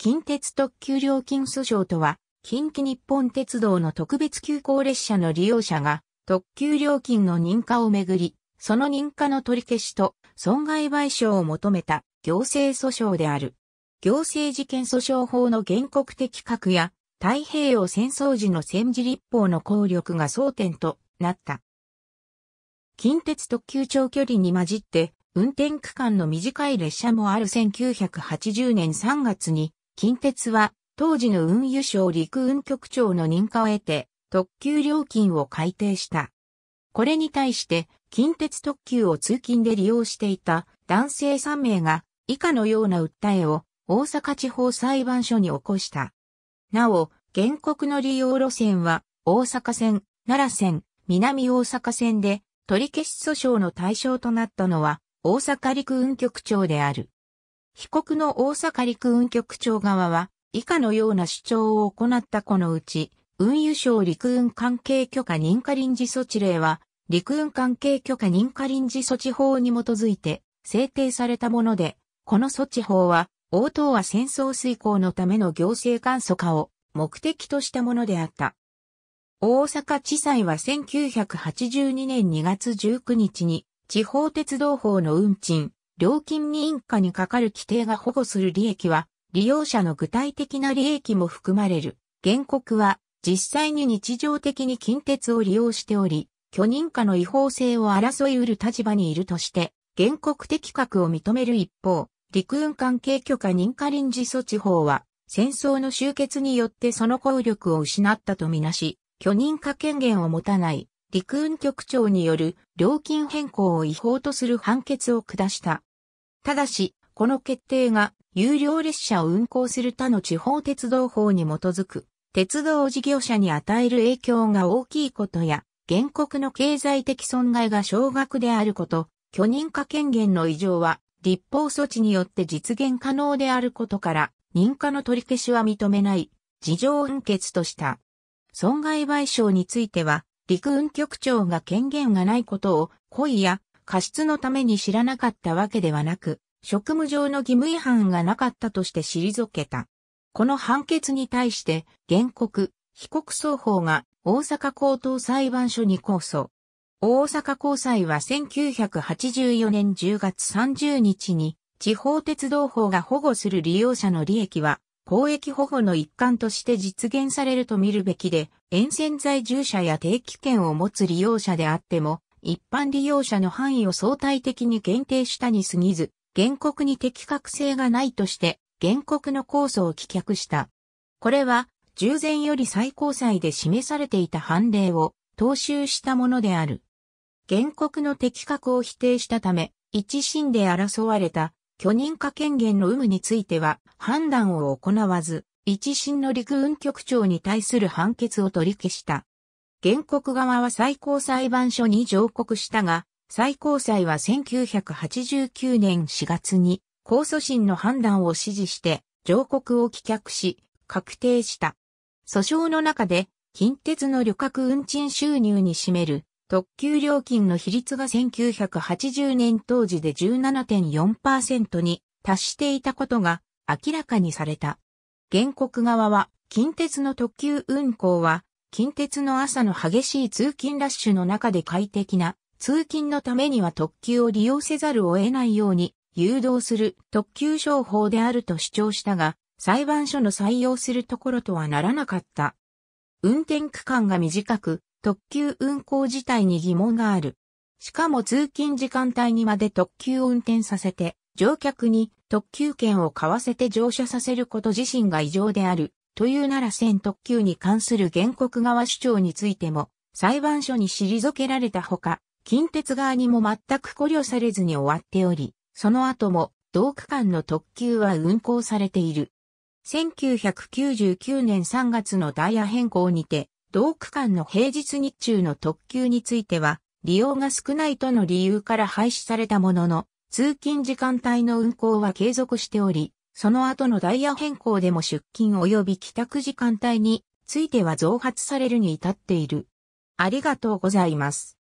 近鉄特急料金訴訟とは、近畿日本鉄道の特別急行列車の利用者が、特急料金の認可をめぐり、その認可の取り消しと損害賠償を求めた行政訴訟である。行政事件訴訟法の原告的格や太平洋戦争時の戦時立法の効力が争点となった。近鉄特急長距離に混じって運転区間の短い列車もある1980年3月に近鉄は、当時の運輸省陸運局長の認可を得て、特急料金を改定した。これに対して、近鉄特急を通勤で利用していた男性3名が、以下のような訴えを大阪地方裁判所に起こした。なお、原告の利用路線は、大阪線、奈良線、南大阪線で、取り消し訴訟の対象となったのは、大阪陸運局長である。被告の大阪陸運局長側は、以下のような主張を行ったこのうち、運輸省陸運関係許可認可臨時措置令は、陸運関係許可認可臨時措置法に基づいて制定されたもので、この措置法は、応答は戦争遂行のための行政簡素化を目的としたものであった。大阪地裁は1982年2月19日に地方鉄道法の運賃、料金に認可にかかる規定が保護する利益は、利用者の具体的な利益も含まれる。原告は、実際に日常的に近鉄を利用しており、許認可の違法性を争い得る立場にいるとして、原告的確を認める一方、陸運関係許可認可臨時措置法は、戦争の終結によってその効力を失ったとみなし、許認可権限を持たない陸運局長による料金変更を違法とする判決を下した。ただし、この決定が有料列車を運行する他の地方鉄道法に基づく鉄道事業者に与える影響が大きいことや、原告の経済的損害が少額であること、許認可権限の異常は立法措置によって実現可能であることから、認可の取り消しは認めない、事情運決とした。損害賠償については、陸運局長が権限がないことを、故意や過失のために知らなかったわけではなく、職務上の義務違反がなかったとして退けた。この判決に対して、原告、被告双方が大阪高等裁判所に控訴。大阪高裁は1984年10月30日に、地方鉄道法が保護する利用者の利益は、公益保護の一環として実現されると見るべきで、沿線在住者や定期券を持つ利用者であっても、一般利用者の範囲を相対的に限定したに過ぎず、原告に的確性がないとして、原告の控訴を棄却した。これは、従前より最高裁で示されていた判例を踏襲したものである。原告の的確を否定したため、一審で争われた許認可権限の有無については判断を行わず、一審の陸運局長に対する判決を取り消した。原告側は最高裁判所に上告したが、最高裁は1989年4月に控訴審の判断を支持して上告を棄却し、確定した。訴訟の中で、近鉄の旅客運賃収入に占める特急料金の比率が1980年当時で17.4%に達していたことが明らかにされた。原告側は近鉄の特急運行は近鉄の朝の激しい通勤ラッシュの中で快適な通勤のためには特急を利用せざるを得ないように誘導する特急商法であると主張したが、裁判所の採用するところとはならなかった。運転区間が短く、特急運行自体に疑問がある。しかも通勤時間帯にまで特急を運転させて、乗客に特急券を買わせて乗車させること自身が異常である。というなら線特急に関する原告側主張についても、裁判所に退けられたほか、近鉄側にも全く考慮されずに終わっており、その後も同区間の特急は運行されている。1999年3月のダイヤ変更にて、同区間の平日日中の特急については、利用が少ないとの理由から廃止されたものの、通勤時間帯の運行は継続しており、その後のダイヤ変更でも出勤及び帰宅時間帯については増発されるに至っている。ありがとうございます。